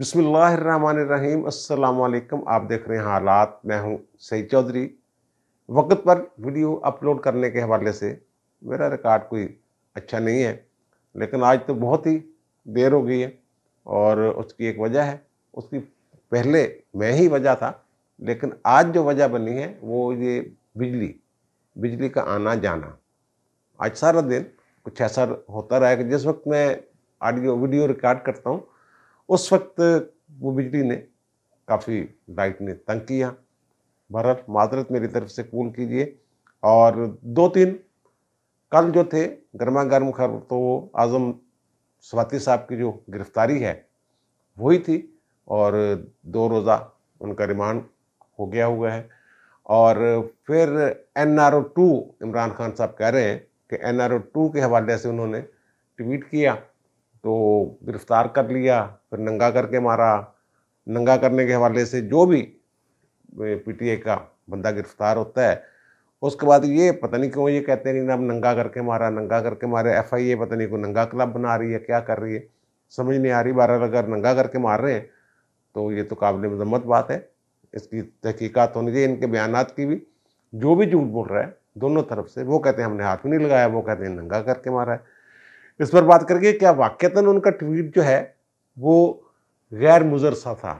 बिसमीम् अल्लाम आप देख रहे हैं हालात मैं हूं सईद चौधरी वक्त पर वीडियो अपलोड करने के हवाले से मेरा रिकॉर्ड कोई अच्छा नहीं है लेकिन आज तो बहुत ही देर हो गई है और उसकी एक वजह है उसकी पहले मैं ही वजह था लेकिन आज जो वजह बनी है वो ये बिजली बिजली का आना जाना आज सारा दिन कुछ ऐसा होता रहा है कि जिस वक्त मैं आडियो वीडियो रिकॉर्ड करता हूँ उस वक्त वो बिजली ने काफ़ी लाइट ने तंग किया भरत माजरत मेरी तरफ से कूल कीजिए और दो तीन कल जो थे गर्मा गर्म खर तो वो आज़म स्वाति साहब की जो गिरफ्तारी है वही थी और दो रोज़ा उनका रिमांड हो गया हुआ है और फिर N R O two Imran Khan साहब कह रहे हैं कि एन आर ओ टू के हवाले से उन्होंने ट्वीट किया तो गिरफ्तार कर लिया फिर नंगा करके मारा नंगा करने के हवाले से जो भी पीटीए का बंदा गिरफ्तार होता है उसके बाद ये पता नहीं क्यों ये कहते नहीं ना अब नंगा करके मारा नंगा करके मारे एफ आई ए पता नहीं को नंगा क्लब बना रही है क्या कर रही है समझ नहीं आ रही बारह अगर नंगा करके मार रहे हैं तो ये तो काबिल मजम्मत बात है इसकी तहकीक़त होनी चाहिए इनके बयान की भी जो भी झूठ बोल रहा है दोनों तरफ से वो कहते हैं हमने हाथ भी नहीं लगाया वो कहते हैं नंगा करके मारा है इस पर बात करके क्या वाक्यतन उनका ट्वीट जो है वो गैर मुजर सा था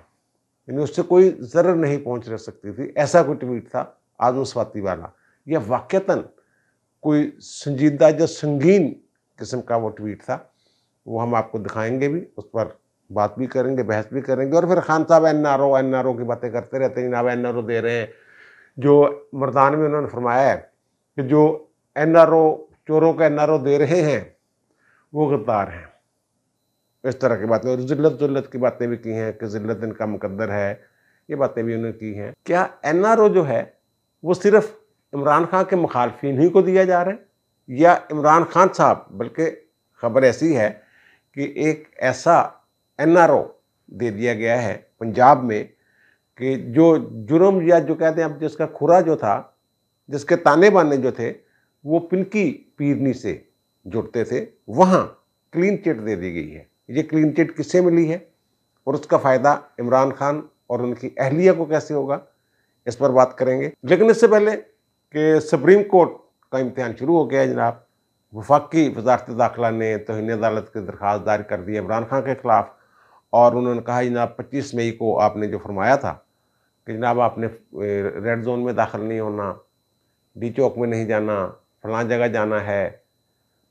यानी उससे कोई ज़रूर नहीं पहुंच रह सकती थी ऐसा कोई ट्वीट था आदम स्वाति वाला यह वाक्यतन कोई संजीदा या संगीन किस्म का वो ट्वीट था वो हम आपको दिखाएंगे भी उस पर बात भी करेंगे बहस भी करेंगे और फिर खान साहब N R O N R O की बातें करते रहते हैं जनाब एन आर ओ दे रहे हैं जो मरदान में उन्होंने फरमाया है कि जो एन आर ओ चोरों का एन आर ओ दे रहे हैं वो गद्दार हैं इस तरह की बातें और जिल्लत जुल्लत की बातें भी की हैं कि जिल्लत इनका मुकद्दर है ये बातें भी उन्होंने की हैं क्या एन जो है वो सिर्फ इमरान खान के मुखालफी ही को दिया जा रहा है या इमरान खान साहब बल्कि खबर ऐसी है कि एक ऐसा एन दे दिया गया है पंजाब में कि जो जुर्म या जो कहते हैं अब जिसका खुरा जो था जिसके ताने बाने जो थे वो पिनकी पीरनी से जुड़ते थे वहाँ क्लीन चिट दे दी गई है ये क्लीन चिट किससे मिली है और उसका फ़ायदा इमरान खान और उनकी अहलिया को कैसे होगा इस पर बात करेंगे लेकिन इससे पहले कि सुप्रीम कोर्ट का इम्तहान शुरू हो गया जनाब वफाकी वजारत दाखिला ने तोहनी अदालत की दरख्वास्त दायर कर दी इमरान खान के ख़िलाफ़ और उन्होंने कहा जनाब पच्चीस मई को आपने जो फरमाया था कि जनाब आपने रेड जोन में दाखिल नहीं होना डी चौक में नहीं जाना फलां जगह जाना है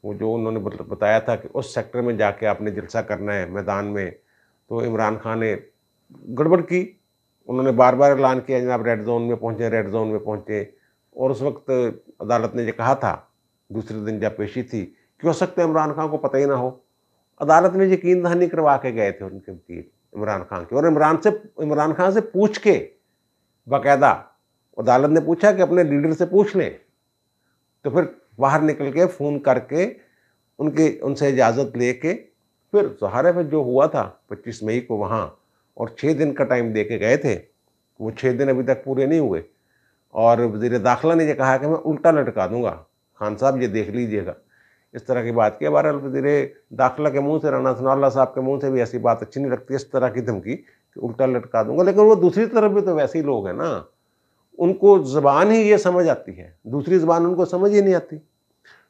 वो जो उन्होंने बताया था कि उस सेक्टर में जाके आपने जलसा करना है मैदान में तो इमरान खान ने गड़बड़ की उन्होंने बार बार ऐलान किया जनाब रेड जोन में पहुँचे रेड जोन में पहुँचे और उस वक्त अदालत ने ये कहा था दूसरे दिन जब पेशी थी कि हो सकता है इमरान खान को पता ही ना हो अदालत में यकीन दहानी करवा के गए थे उनके वकील इमरान खान के और इमरान से इमरान खान से पूछ के बाकायदा अदालत ने पूछा कि अपने लीडर से पूछ लें तो फिर बाहर निकल के फ़ोन करके उनके उनसे इजाज़त ले के फिर सहारे में जो हुआ था पच्चीस मई को वहाँ और छः दिन का टाइम दे के गए थे वो छः दिन अभी तक पूरे नहीं हुए और वजीर दाखिला ने यह कहा कि मैं उल्टा लटका दूंगा खान साहब ये देख लीजिएगा इस तरह की बात की बहरहाल वजीर दाखिला के मुंह से राना सनाल्ला साहब के मुंह से भी ऐसी बात अच्छी नहीं लगती इस तरह की धमकी कि उल्टा लटका दूंगा लेकिन वो दूसरी तरफ भी तो वैसे ही लोग हैं ना उनको ज़बान ही ये समझ आती है दूसरी ज़बान उनको समझ ही नहीं आती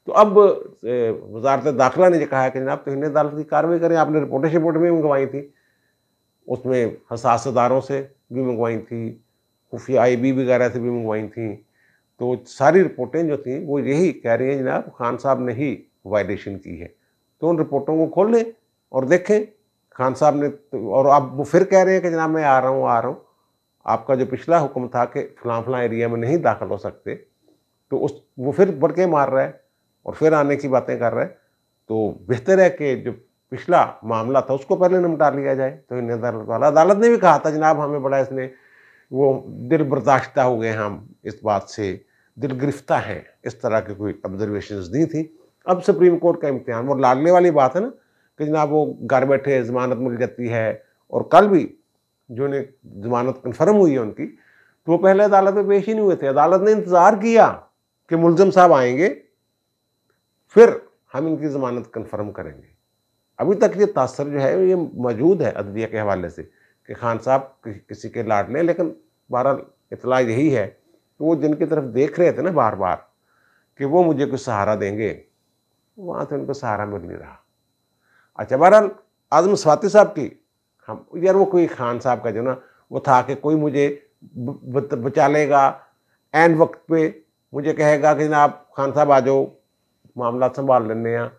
तो अब वजारत दाखिला ने कहा कि जनाब तो हिंदी अदालत की कार्रवाई करें आपने रिपोर्टें रिपोर्ट भी मंगवाई थी उसमें हसास से भी मंगवाई थी खुफिया आई बी वगैरह से भी मंगवाई थी तो सारी रिपोर्टें जो थी वो यही कह रही हैं जनाब खान साहब ने ही वायलेशन की है तो उन रिपोर्टों को खोलें और देखें खान साहब ने तो, और अब वो फिर कह रहे हैं कि जनाब मैं आ रहा हूँ आ रहा हूँ आपका जो पिछला हुक्म था कि फलां फलां एरिया में नहीं दाखिल हो सकते तो उस वो फिर बड़के मार रहा है और फिर आने की बातें कर रहा है तो बेहतर है कि जो पिछला मामला था उसको पहले निपटा लिया जाए तो इन अदालत वाला अदालत ने भी कहा था जनाब हमें बड़ा इसने वो दिल बर्दाश्ता हो गए हम इस बात से दिल गिरफ्ता हैं इस तरह की कोई ऑब्जर्वेशन दी थी अब सुप्रीम कोर्ट का इम्तहान वो लाडले वाली बात है ना कि जनाब वो घर बैठे जमानत मिल जाती है और कल भी जो ने जमानत कन्फर्म हुई है उनकी तो वो पहले अदालत में पेश ही नहीं हुए थे अदालत ने इंतज़ार किया कि मुलजम साहब आएंगे फिर हम इनकी ज़मानत कन्फर्म करेंगे अभी तक ये तासर जो है ये मौजूद है अदलिया के हवाले से कि खान साहब किसी के लाड लें लेकिन बहरहाल इतला यही है कि वो जिनकी तरफ देख रहे थे ना बार बार कि वो मुझे कुछ सहारा देंगे वहाँ से उनको सहारा मिल नहीं रहा अच्छा बहरहाल आजम स्वाति साहब की हम यार वो कोई खान साहब का जो ना वो था कि कोई मुझे बचा लेगा एंड वक्त पे मुझे कहेगा कि ना आप खान साहब आ जाओ मामला संभाल लेने हैं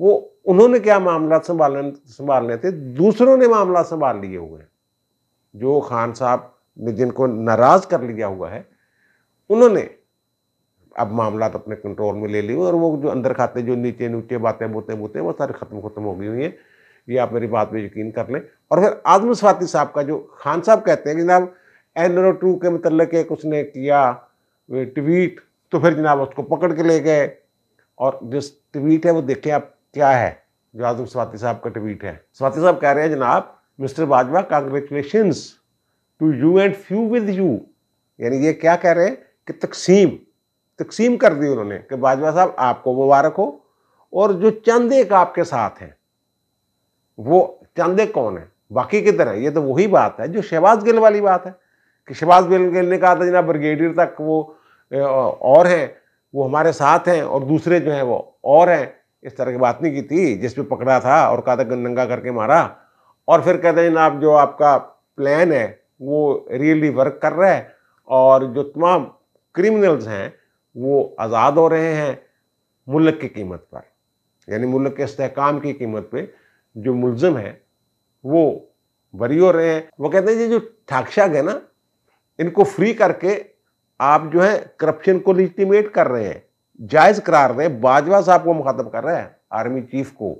वो उन्होंने क्या मामला संभाल संभालने थे दूसरों ने मामला संभाल लिए हुए हैं जो खान साहब ने जिनको नाराज़ कर लिया हुआ है उन्होंने अब मामला तो अपने कंट्रोल में ले लिए और वो जो अंदर खाते जो नीचे नीचे बातें बोते बोते वो सारे ख़त्म ख़त्म हो गई हुई हैं ये आप मेरी बात में यकीन कर लें और फिर आजम स्वाति साहब का जो खान साहब कहते हैं जनाब एन टू के मतलब के उसने किया ट्वीट तो फिर जनाब उसको पकड़ के ले गए और जो ट्वीट है वो देखें आप क्या है जो आजम स्वाति साहब का ट्वीट है स्वाति साहब कह रहे हैं जनाब mister Bajwa congratulation to you and few with you यानी ये क्या कह रहे हैं कि तकसीम तकसीम कर दी उन्होंने कि बाजवा साहब आपको मुबारक हो और जो चंद एक आपके साथ हैं वो चांदे कौन है बाकी की तरह ये तो वही बात है जो शहबाज गिल वाली बात है कि शहबाज गिल गिल ने कहा था जना ब्रिगेडियर तक वो और हैं वो हमारे साथ हैं और दूसरे जो हैं वो और हैं इस तरह की बात नहीं की थी जिस पे पकड़ा था और कहा था नंगा करके मारा और फिर कहते हैं जनाब जो आपका प्लान है वो रियली वर्क कर रहा है और जो तमाम क्रिमिनल्स हैं वो आज़ाद हो रहे हैं मुल्क की कीमत पर यानी मुल्क के इसकाम की कीमत पर जो मुलजम है वो बरी हो रहे हैं वो कहते हैं ये जो ठाकशाग है ना इनको फ्री करके आप जो है करप्शन को लिजिटिमेट कर रहे हैं जायज़ करार रहे हैं बाजवा साहब को मुखातब कर रहे हैं आर्मी चीफ को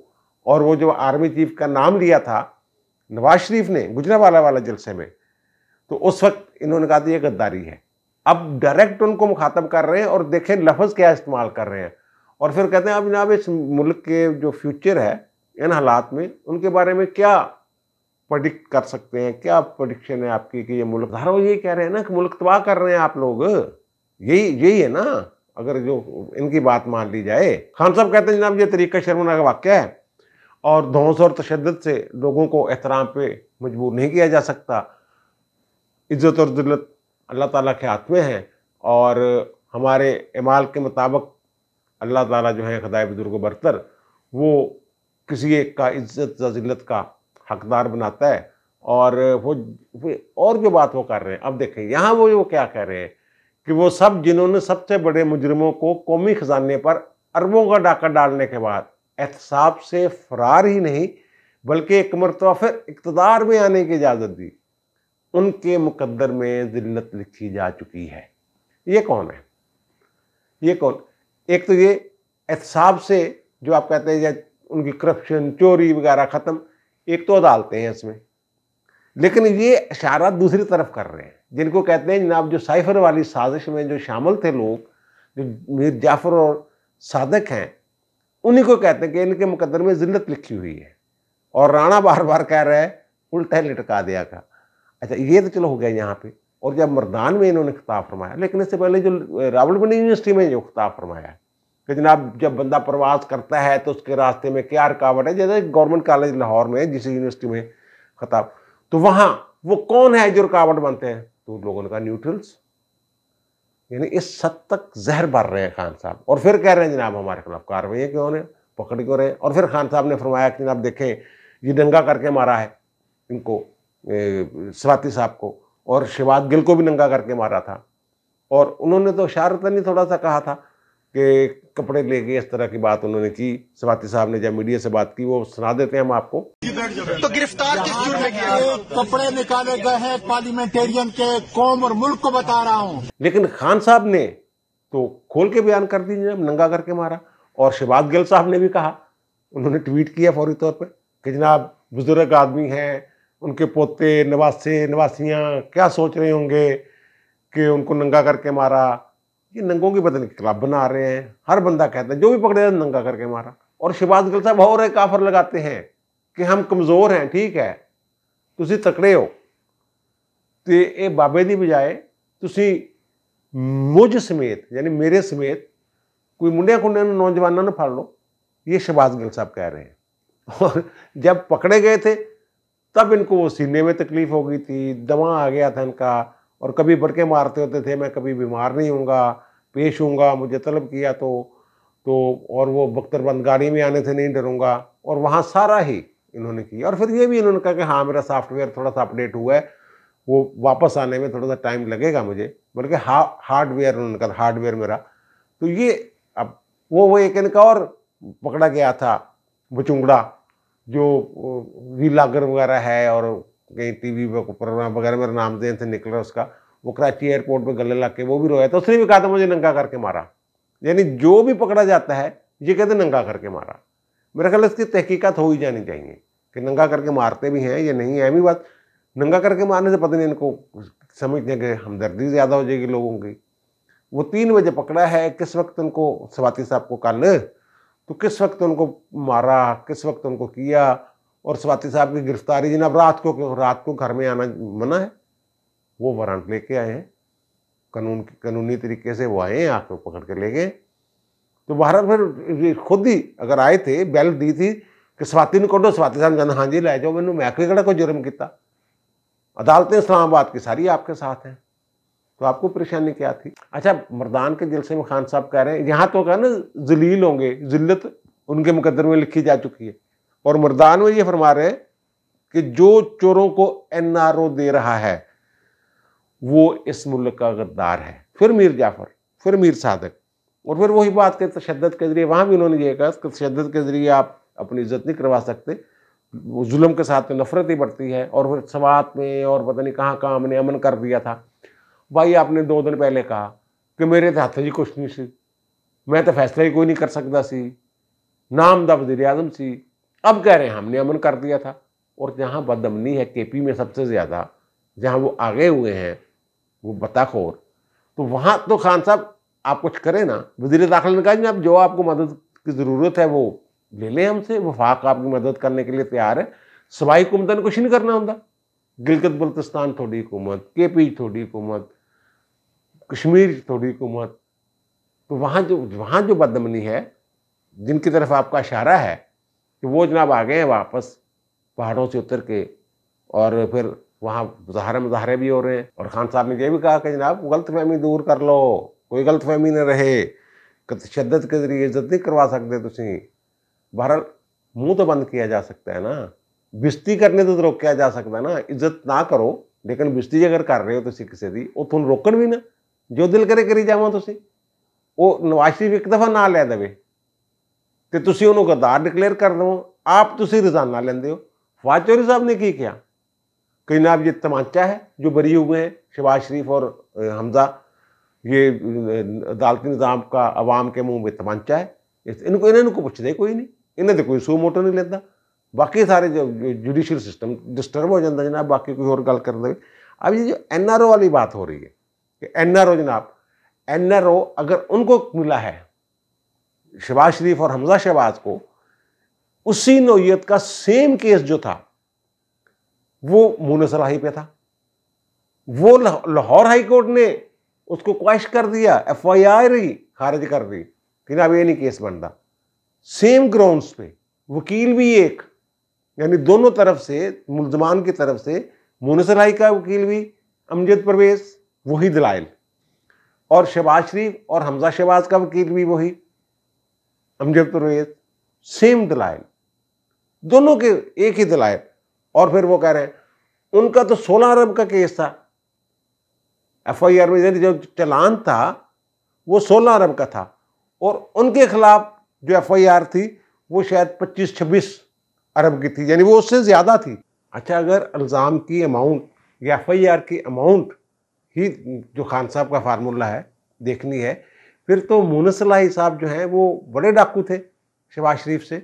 और वो जो आर्मी चीफ का नाम लिया था नवाज शरीफ ने गुजरा वाला वाला जलसे में तो उस वक्त इन्होंने कहा था यह गद्दारी है अब डायरेक्ट उनको मुखातब कर रहे हैं और देखें लफज क्या इस्तेमाल कर रहे हैं और फिर कहते हैं अब जनाब इस मुल्क के जो फ्यूचर है इन हालात में उनके बारे में क्या प्रडिक्ट कर सकते हैं क्या प्रडिक्शन है आपकी कि ये मुल्क धारो ये कह रहे हैं ना कि मुल्क तबाह कर रहे हैं आप लोग यही यही है ना अगर जो इनकी बात मान ली जाए खान साहब कहते हैं जनाब ये तरीका शर्मना का वाक्य है और धौस और तशद से लोगों को एहतराम पे मजबूर नहीं किया जा सकता इज़्ज़त और दिल्लत अल्लाह ताला के हाथ में है और हमारे इमाल के मुताबिक अल्लाह ताला जो है खदाए बुजुर्ग बरतर वो किसी एक का इज्जत जजिलत का हकदार बनाता है और वो, वो और जो बात वो कर रहे हैं अब देखें यहाँ वो वो क्या कह रहे हैं कि वो सब जिन्होंने सबसे बड़े मुजरमों को कौमी खजाने पर अरबों का डाका डालने के बाद एहतसाब से फरार ही नहीं बल्कि एक मरतबा फिर इकतदार में आने की इजाज़त दी उनके मुकद्दर में जिल्लत लिखी जा चुकी है ये कौन है ये कौन एक तो ये एहतसाब से जो आप कहते हैं उनकी करप्शन चोरी वगैरह ख़त्म एक तो डालते हैं इसमें लेकिन ये इशारा दूसरी तरफ कर रहे हैं जिनको कहते हैं जनाब जो साइफर वाली साजिश में जो शामिल थे लोग जो मीर जाफर और सादक हैं उन्हीं को कहते हैं कि इनके मुकदर में ज़िल्लत लिखी हुई है और राणा बार बार कह रहा है उल्टा लटका दिया का अच्छा ये तो चलो हो गया यहाँ पे और जब मरदान में इन्होंने खिताब फरमाया लेकिन इससे पहले जो रावलपिंडी यूनिवर्सिटी में जो खिताब फरमाया कि जनाब जब बंदा प्रवास करता है तो उसके रास्ते में क्या रुकावट है जैसे गवर्नमेंट कॉलेज लाहौर में जिस यूनिवर्सिटी में खताब तो वहाँ वो कौन है जो रुकावट बनते हैं तो लोगों का न्यूट्रल्स यानी इस सद तक जहर भर रहे हैं खान साहब और फिर कह रहे हैं जनाब हमारे खिलाफ कार्रवाई क्यों ने पकड़ क्यों रहे और फिर खान साहब ने फरमाया कि जनाब देखें ये दंगा करके मारा है इनको स्वाति साहब को और शिवाद गिल को भी नंगा करके मारा था और उन्होंने तो शारतन ने थोड़ा सा कहा था के कपड़े लेके इस तरह की बात उन्होंने की सभाती साहब ने जब मीडिया से बात की वो सुना देते हैं हम आपको तो गिरफ्तार किस जुर्म में किया कपड़े निकाले गए हैं पार्लियामेंटेरियन के कौम और मुल्क को बता रहा हूँ लेकिन खान साहब ने तो खोल के बयान कर दी जब नंगा करके मारा और शिवाद गिल साहब ने भी कहा उन्होंने ट्वीट किया फौरी तौर पर कि जनाब बुजुर्ग आदमी हैं उनके पोते नवासे नवासियाँ क्या सोच रहे होंगे कि उनको नंगा करके मारा ये नंगों की पता नहीं क्लब बना रहे हैं हर बंदा कहता है जो भी पकड़े जाए नंगा करके मारा और शिबाज गल साहब और एक आफर लगाते हैं कि हम कमज़ोर हैं ठीक है तुम तकड़े हो तो ये बाबे की बजाय ਤੁਸੀਂ ਮੁਝ ਸਮੇਤ ਯਾਨੀ ਮੇਰੇ ਸਮੇਤ कोई मुंडिया कुंड नौजवानों ने फल लो ये शहबाज गिल साहब कह रहे हैं और जब पकड़े गए थे तब इनको वो सीने में तकलीफ हो गई थी दवा आ गया था इनका और कभी बड़के मारते होते थे मैं कभी बीमार नहीं हूँगा पेश हूँगा मुझे तलब किया तो तो और वो बख्तरबंद गाड़ी में आने से नहीं डरूंगा और वहाँ सारा ही इन्होंने किया और फिर ये भी इन्होंने कहा कि हाँ मेरा सॉफ्टवेयर थोड़ा सा अपडेट हुआ है वो वापस आने में थोड़ा सा टाइम लगेगा मुझे बल्कि हा हार्डवेयर उन्होंने कहा हार्डवेयर मेरा तो ये अब वो वो एक इनका और पकड़ा गया था बचुंगड़ा जो वीलागर वगैरह है और के टीवी प्रोग्राम वगैरह मेरा नाम देन से निकला उसका वो कराची एयरपोर्ट पे गले लग के वो भी रोया था उसने भी कहा था मुझे नंगा करके मारा यानी जो भी पकड़ा जाता है ये कहते नंगा करके मारा मेरा ख्याल इसकी तहकीक़त हो ही जानी चाहिए कि नंगा करके मारते भी हैं या नहीं है बात नंगा करके मारने से पता नहीं इनको समझते हैं कि हमदर्दी ज़्यादा हो जाएगी लोगों की वो तीन बजे पकड़ा है किस वक्त उनको सवाती साहब को कल तो किस वक्त उनको मारा किस वक्त उनको किया और स्वाति साहब की गिरफ्तारी अब रात को रात को घर में आना मना है वो वारंट लेके आए हैं कानून कानूनी तरीके से वो आए हैं आके पकड़ के ले गए तो बाहर फिर खुद ही अगर आए थे बैल दी थी ਕਿ ਸਵਾਤੀ ਨੂੰ ਕੱਢੋ ਸਵਾਤੀ ਸਾਹਿਬ ਕਹਿੰਦਾ ਹਾਂਜੀ ਲੈ ਜਾਓ ਮੈਨੂੰ ਮੈਂ कड़ा को जुर्म किया अदालतें इस्लामाबाद की सारी आपके साथ हैं तो आपको परेशानी क्या थी अच्छा मरदान के जलसे में खान साहब कह रहे हैं यहाँ तो कहना जलील होंगे जिल्लत उनके मुकदर में लिखी जा चुकी है और मर्दान में ये फरमा रहे हैं कि जो चोरों को एनआरओ दे रहा है वो इस मुल्क का गद्दार है फिर मीर जाफर फिर मीर सादक और फिर वही बात के तशद के ज़रिए वहाँ भी उन्होंने ये कहा कि तशद के ज़रिए आप अपनी इज्जत नहीं करवा सकते जुल्म के साथ में नफरत ही बढ़ती है और फिर समात में और पता नहीं कहाँ कहाँ हमने अमन कर दिया था भाई आपने दो दिन पहले कहा कि मेरे तो हाथ जी कुछ नहीं सी मैं तो फैसला ही कोई नहीं कर सकता सी नाम दा वजीर आजम सी अब कह रहे हैं हमने अमन कर दिया था और जहाँ बदमनी है केपी में सबसे ज़्यादा जहाँ वो आगे हुए हैं वो बताखोर तो वहाँ तो खान साहब आप कुछ करें ना वजीर दाखिल ने कहा आप जो आपको मदद की ज़रूरत है वो ले लें हमसे वफाक आपकी मदद करने के लिए तैयार है सवाई हुकूमत ने कुछ नहीं करना होता गिलगित बल्तिस्तान थोड़ी हुकूमत के पी थोड़ी हुकूमत कश्मीर थोड़ी हुकूमत तो वहाँ जो वहाँ जो बदमनी है जिनकी तरफ आपका इशारा है कि वो जनाब आ गए हैं वापस पहाड़ों से उतर के और फिर वहाँ मुजाहरे मुजाहरे भी हो रहे हैं और खान साहब ने यह भी कहा कि जनाब गलत फहमी दूर कर लो कोई गलत फहमी ना रहे तशद के जरिए इज्जत नहीं करवा सकते तुम बहरहाल मुँह तो बंद किया जा सकता है ना ਬਿਸਤੀ करने तो रोकया जा सकता है ना इज्जत ना करो लेकिन ਜੇਕਰ ਕਰ कर रहे हो ਕਿਸੇ किसी की ਤੁਹਾਨੂੰ ਰੋਕਣ ਵੀ ਨਾ ਜੋ ਦਿਲ ਕਰੇ ਕਰੀ ਜਾਵਾਂ ਤੁਸੀਂ ਉਹ ਨਵਾਸ਼ੀ ਵੀ ਇੱਕ ਦਫਾ ਨਾ ਲੈ तो तुम उन्होंने गद्दार डिकलेयर कर दो आप तुम ਰਜ਼ਾਨਾ ਲੈਂਦੇ हो फवाद चौधरी साहब ने की क्या कहीं जनाब ये तमाचा है जो बरी हुए हैं शबाज शरीफ और हमजा ये अदालती निज़ाम का अवाम के मुँह में तमाचा है इनको इन्हें इनको पुछते कोई नहीं इन्हें तो कोई सू मोटो नहीं लेता बाकी सारे जो जुडिशल सिस्टम डिस्टर्ब हो जाता जनाब बाकी कोई और गल कर दे अब ये जो एन आर ओ वाली बात हो रही है कि एन आर ओ जनाब एन आर ओ अगर उनको मिला है शहबाज शरीफ और हमजा शहबाज को उसी नोयत का सेम केस जो था वो मुनसर पे था वो लाहौर हाई कोर्ट ने उसको क्वाइश कर दिया एफ आई आर खारिज कर दी ना अब ये नहीं केस बनता सेम ग्राउंड्स पे वकील भी एक यानी दोनों तरफ से मुलजमान की तरफ से मुनसराही का वकील भी अमजद परवेज वही दलाइल और शहबाज शरीफ और हमजा शहबाज का वकील भी वही तो परवेज सेम दलाइल दोनों के एक ही दलाइल और फिर वो कह रहे हैं उनका तो सोलह अरब का केस था एफ आई आर में यानी जो चलान था वो सोलह अरब का था और उनके खिलाफ जो एफ आई आर थी वो शायद पच्चीस छब्बीस अरब की थी यानी वो उससे ज़्यादा थी अच्छा अगर अल्ज़ाम की अमाउंट या एफ आई आर की अमाउंट ही जो खान साहब का फार्मूला है देखनी है फिर तो मुनसलाही साहब जो हैं वो बड़े डाकू थे शहबाज शरीफ से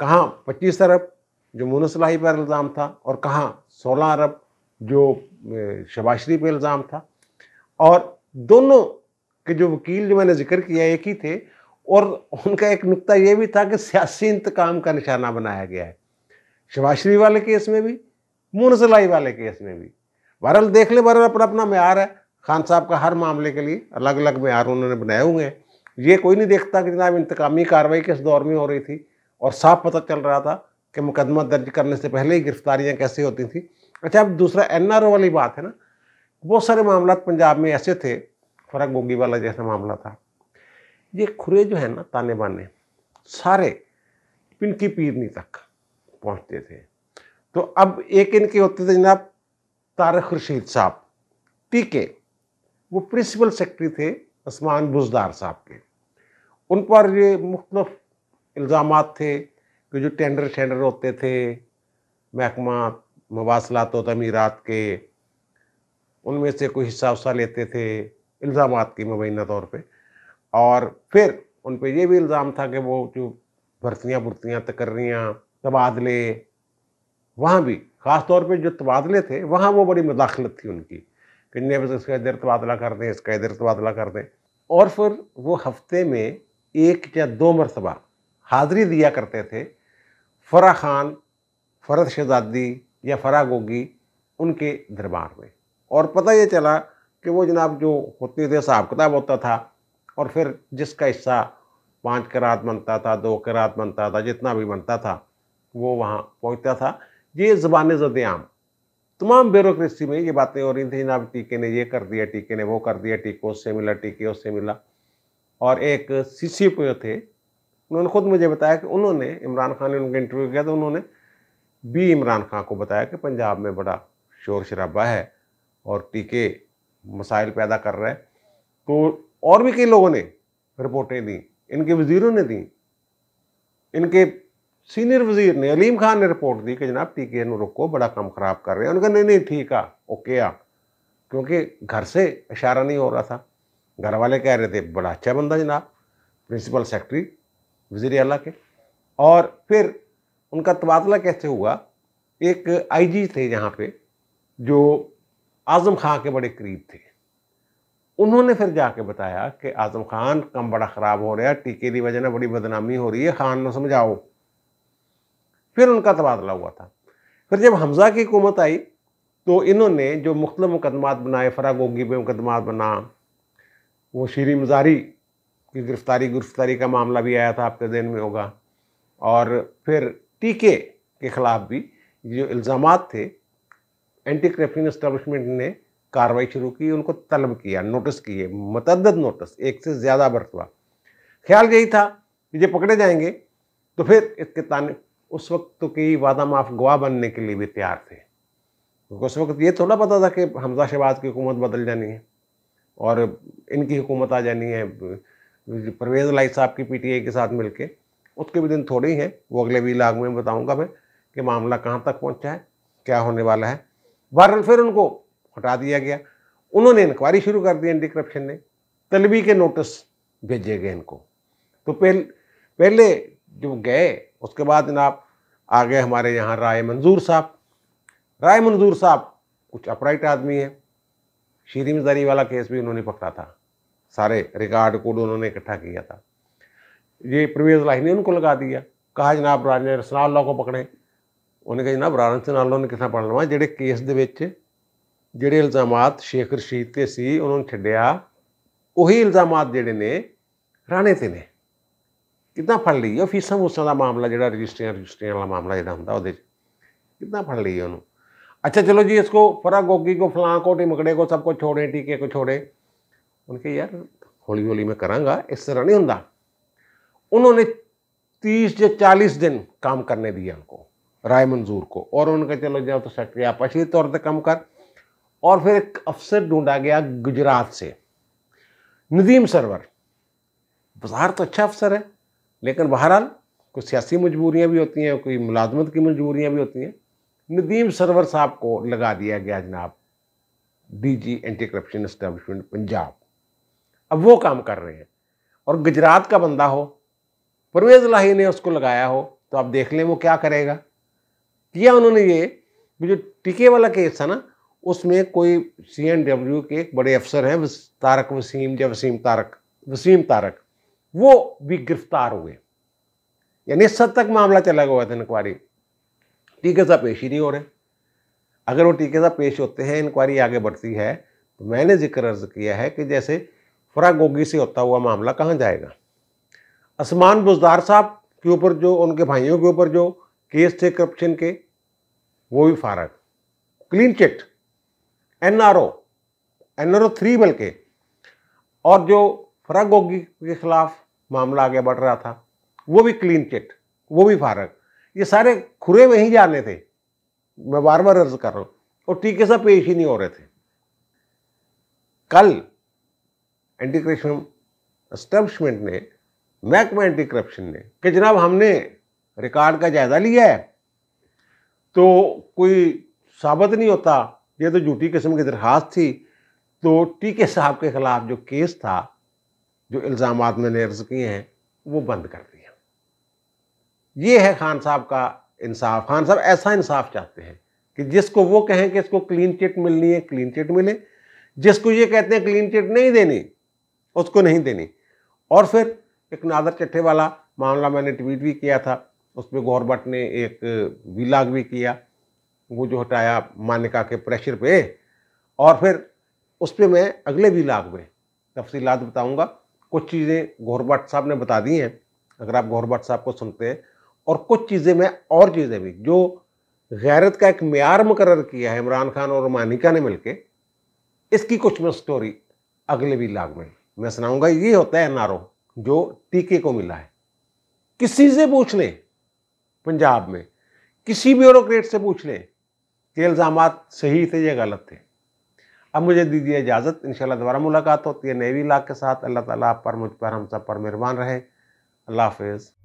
कहाँ पच्चीस अरब जो मुनसलाही पर इल्ज़ाम था और कहाँ सोलह अरब जो शहबाज शरीफ पर इल्ज़ाम था और दोनों के जो वकील जो मैंने जिक्र किया एक ही थे और उनका एक नुक्ता यह भी था कि सियासी इंतकाम का निशाना बनाया गया है शहबाज शरीफ वाले केस में भी मुनसलाई वाले केस में भी बहरल देख लें बहरल अपना अपना मैार है खान साहब का हर मामले के लिए अलग अलग मैार उन्होंने बनाए हुए हैं ये कोई नहीं देखता कि जनाब इंतकामी कार्रवाई किस दौर में हो रही थी और साफ पता चल रहा था कि मुकदमा दर्ज करने से पहले ही गिरफ्तारियाँ कैसे होती थी अच्छा अब दूसरा एन वाली बात है ना बहुत सारे मामला पंजाब में ऐसे थे फरक बोगी वाला जैसा मामला था ये खुरे जो है ना ताने बाने सारे पिनकी पीरनी तक पहुंचते थे तो अब एक इनके होते थे जनाब तारक रशीद साहब टीके वो प्रिंसिपल सेक्रेटरी थे असमान बुजदार साहब के उन पर ये मुख्तफ इल्ज़ाम थे कि जो टेंडर शेंडर होते थे महकमा मवासलात व तमीरत के उनमें से कोई हिस्सा उस्सा लेते थे इल्ज़ाम के मुबैना तौर पर और फिर उन पर यह भी इल्ज़ाम था कि वो जो भर्तियाँ बुर्तियाँ तकर्रियाँ तबादले वहाँ भी ख़ास तौर पर जो तबादले थे वहाँ वो बड़ी मुदाखलत थी उनकी कितने बजे इसका इधर तबादला कर दें इसका इधर तबादला कर दें और फिर वो हफ्ते में एक या दो मरतबा हाज़री दिया करते थे फ़रा ख़ान फ़रत शहजादी या फ़रा गोगी उनके दरबार में और पता ये चला कि वो जनाब जो होते थे हिसाब किताब होता था और फिर जिसका हिस्सा पाँच करात बनता था दो करात बनता था जितना भी बनता था वो वहाँ पहुँचता था ये ज़बान ज़द आम तमाम ब्यूरोसी में ये बातें हो रही थी जनाब टीके ने ये कर दिया टीके ने वो कर दिया टीके उससे मिला टीके उससे मिला और एक सी सी पी थे उन्होंने खुद मुझे बताया कि उन्होंने इमरान खान ने उनका इंटरव्यू किया तो उन्होंने भी इमरान खान को बताया कि पंजाब में बड़ा शोर शराबा है और टीके मसाइल पैदा कर रहे हैं तो और भी कई लोगों ने रिपोर्टें दी इनके वज़ीरों ने दी इनके सीनियर वजीर ने अलीम खान ने रिपोर्ट दी कि जनाब टीके के बड़ा काम ख़राब कर रहे हैं उनका नहीं नहीं ठीक आ ओके आ क्योंकि घर से इशारा नहीं हो रहा था घर वाले कह रहे थे बड़ा अच्छा बंदा जनाब प्रिंसिपल सेक्रेटरी वजीर अला के और फिर उनका तबादला कैसे हुआ एक आईजी थे यहाँ पे जो आज़म खां के बड़े करीब थे उन्होंने फिर जाके बताया कि आज़म खान कम बड़ा ख़राब हो रहा है टीके की वजह ना बड़ी बदनामी हो रही है खान ने समझाओ फिर उनका तबादला हुआ था फिर जब हमजा की हुकूमत आई तो इन्होंने जो मुख्त मुकदमात बनाए फरा गोगी पे मुकदमा बना वो शीरी मजारी की गिरफ्तारी गिरफ्तारी का मामला भी आया था आपके दिन में होगा और फिर टीके के ख़िलाफ़ भी जो इल्ज़ाम थे एंटी करप्शन इस्टबलिशमेंट ने कार्रवाई शुरू की उनको तलब किया नोटिस किए मतद नोटिस एक से ज़्यादा बरतवा ख्याल यही था कि जब पकड़े जाएंगे तो फिर इसके ताने उस वक्त तो कि वादा माफ गवाह बनने के लिए भी तैयार थे क्योंकि उस वक्त ये थोड़ा पता था कि हमजा शहबाज की हुकूमत बदल जानी है और इनकी हुकूमत आ जानी है परवेज़ लाई साहब की पीटीए के साथ मिलके उसके भी दिन थोड़े ही हैं वो अगले भी लाग में बताऊंगा मैं कि मामला कहाँ तक पहुँचा है क्या होने वाला है बहरहाल फिर उनको हटा दिया गया उन्होंने इंक्वायरी शुरू कर दी एंटी करप्शन ने तलबी के नोटिस भेजे गए इनको तो पहले पहले जो गए उसके बाद जनाब आ गए हमारे यहाँ राय मंजूर साहब राय मंजूर साहब कुछ अपराइट आदमी है शीरी मजारी वाला केस भी उन्होंने पकड़ा था सारे रिकॉर्ड कोड उन्होंने इकट्ठा किया था ये परवेज लाही ने उनको लगा दिया कहा जनाब राजे रसनाल्ला को पकड़े उन्हें कहा जनाब ਰਾਣਾ ਸਿੰਘ ਨਾਲੋਂ ਨੇ ਕਿਸਾ ਪੜ ਲਵਾਂ ਜਿਹੜੇ ਕੇਸ ਦੇ ਵਿੱਚ ਜਿਹੜੇ ਇਲਜ਼ਾਮਾਤ ਸ਼ੇਖ ਰਸ਼ੀਦ ਤੇ ਸੀ ਉਹਨਾਂ ਨੂੰ ਛੱਡਿਆ ਉਹੀ ਇਲਜ਼ਾਮਾਤ ਜਿਹੜੇ कितना फड़ ली ਉਹ फीसा ਫੂਸਾਂ का मामला जो रजिस्ट्रिया रजिस्ट्रिया वाला मामला जो हूँ वे 'ਚ फड़ ली ਲਈ अच्छा चलो जी इसको फरा गोगी को फलां को टिमकड़े को सबको छोड़े टीके को छोड़े उनके यार हौली हौली मैं करांगा इस तरह नहीं होंगे उन्होंने तीस या चालीस दिन काम करने दिया उनको राय मंजूर को और कहा चलो जाओ तो आप अच्छी तौर पर काम कर और फिर एक अफसर ढूंढा गया गुजरात से नदीम सरवर बाजार तो अच्छा अफसर है लेकिन बहरहाल कुछ सियासी मजबूरियाँ भी होती हैं कोई मुलाजमत की मजबूरियाँ भी होती हैं नदीम सरवर साहब को लगा दिया गया जनाब DG anti corruption establishment Punjab अब वो काम कर रहे हैं और गुजरात का बंदा हो परवेज लाही ने उसको लगाया हो तो आप देख लें वो क्या करेगा किया उन्होंने ये जो टीके वाला केस था ना उसमें कोई सी एन डब्ल्यू के बड़े अफसर हैं तारक वसीम या वसीम तारक वसीम तारक वो भी गिरफ्तार हुए यानी सद तक मामला चला गया था इंक्वायरी टीके साहब पेश ही नहीं हो रहे अगर वो टीके साहब पेश होते हैं इंक्वायरी आगे बढ़ती है तो मैंने जिक्र अर्ज किया है कि जैसे फरागोगी से होता हुआ मामला कहाँ जाएगा असमान बुजदार साहब के ऊपर जो उनके भाइयों के ऊपर जो केस थे करप्शन के वो भी फारग clean chit N R O N R O three बल्कि और जो फरागोगी के खिलाफ मामला आगे बढ़ रहा था वो भी क्लीन चिट वो भी फारक ये सारे खुरे में ही जाने थे मैं बार बार अर्ज कर रहा हूँ और टीके से पेश ही नहीं हो रहे थे कल एंटी करप्शन एस्टेब्लिशमेंट ने महकमा एंटी करप्शन ने कि जनाब हमने रिकॉर्ड का जायजा लिया है तो कोई साबित नहीं होता ये तो झूठी किस्म की दरखास्त थी तो टीके साहब के खिलाफ जो केस था जो इल्ज़ाम मैंने अर्ज किए हैं वो बंद कर दिया ये है खान साहब का इंसाफ खान साहब ऐसा इंसाफ चाहते हैं कि जिसको वो कहें कि इसको क्लीन चिट मिलनी है क्लीन चिट मिले जिसको ये कहते हैं क्लीन चिट नहीं देनी उसको नहीं देनी और फिर एक नादर चट्ठे वाला मामला मैंने ट्वीट भी किया था उसमें गौरबट ने एक विलाग भी किया वो जो हटाया मानिका के प्रेशर पे और फिर उस पर मैं अगले विलाग में तफसीलात बताऊंगा कुछ चीज़ें भट्ट साहब ने बता दी हैं अगर आप भट्ट साहब को सुनते हैं और कुछ चीज़ें मैं और चीज़ें भी जो गैरत का एक मैार मुकर किया है इमरान खान और मानिका ने मिलकर इसकी कुछ मैं स्टोरी अगले भी लाग में मैं सुनाऊंगा ये होता है एनआरओ जो टीके को मिला है किसी से पूछ लें पंजाब में किसी ब्यूरोक्रेट से पूछ लें कि इल्ज़ाम सही थे या गलत थे अब मुझे दीजिए इजाज़त इन दोबारा मुलाकात होती है नई लाख के साथ अल्लाह ताला आप पर मुझ पर हम सब पर मेहरबान रहे अल्लाह हाफिज़